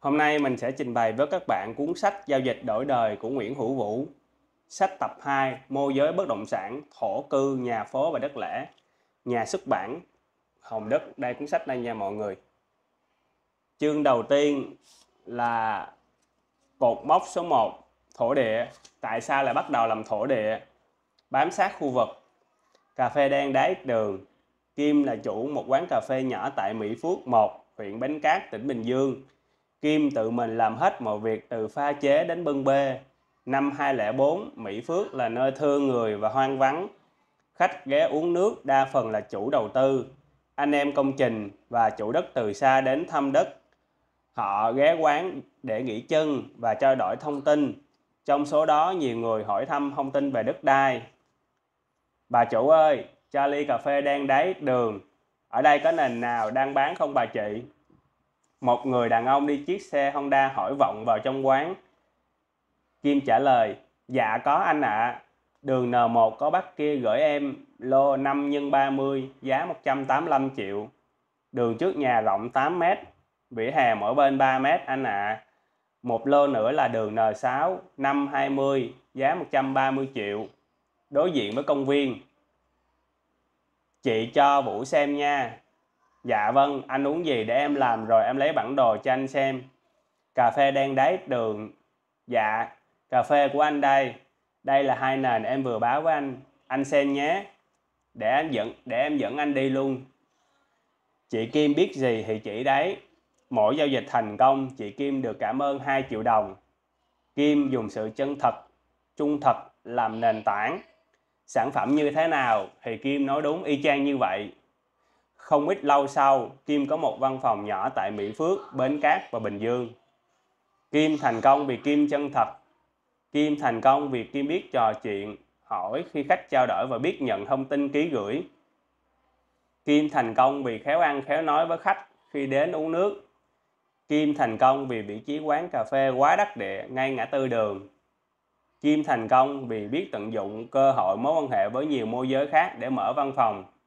Hôm nay mình sẽ trình bày với các bạn cuốn sách Giao dịch đổi đời của Nguyễn Hữu Vũ. Sách tập 2 Môi giới bất động sản, thổ cư, nhà phố và đất lẻ. Nhà xuất bản Hồng Đức. Đây cuốn sách đây nha mọi người. Chương đầu tiên là cột mốc số 1 thổ địa. Tại sao lại bắt đầu làm thổ địa? Bám sát khu vực. Cà phê đen đáy đường. Kim là chủ một quán cà phê nhỏ tại Mỹ Phước 1, huyện Bến Cát, tỉnh Bình Dương Kim tự mình làm hết mọi việc từ pha chế đến bưng bê. Năm 2004, Mỹ Phước là nơi thương người và hoang vắng. Khách ghé uống nước đa phần là chủ đầu tư, anh em công trình và chủ đất từ xa đến thăm đất. Họ ghé quán để nghỉ chân và trao đổi thông tin. Trong số đó nhiều người hỏi thăm thông tin về đất đai. Bà chủ ơi, Charlie cà phê đang đáy đường. Ở đây có nền nào đang bán không bà chị? Một người đàn ông đi chiếc xe Honda hỏi vọng vào trong quán. Kim trả lời, dạ có anh ạ. À. Đường N1 có bác kia gửi em lô 5 x 30 giá 185 triệu. Đường trước nhà rộng 8 mét, vỉa hè mỗi bên 3 mét anh ạ. À. Một lô nữa là đường N6 520 giá 130 triệu. Đối diện với công viên. Chị cho Vũ xem nha, dạ vâng anh uống gì để em làm rồi em lấy bản đồ cho anh xem cà phê đen đáy đường dạ cà phê của anh đây đây là hai nền em vừa báo với anh anh xem nhé để anh dẫn để em dẫn anh đi luôn chị kim biết gì thì chị đấy mỗi giao dịch thành công chị kim được cảm ơn 2 triệu đồng kim dùng sự chân thật trung thật làm nền tảng sản phẩm như thế nào thì kim nói đúng y chang như vậy không ít lâu sau, Kim có một văn phòng nhỏ tại Mỹ Phước, Bến Cát và Bình Dương. Kim thành công vì Kim chân thật. Kim thành công vì Kim biết trò chuyện, hỏi khi khách trao đổi và biết nhận thông tin ký gửi. Kim thành công vì khéo ăn khéo nói với khách khi đến uống nước. Kim thành công vì vị trí quán cà phê quá đắc địa ngay ngã tư đường. Kim thành công vì biết tận dụng cơ hội mối quan hệ với nhiều môi giới khác để mở văn phòng.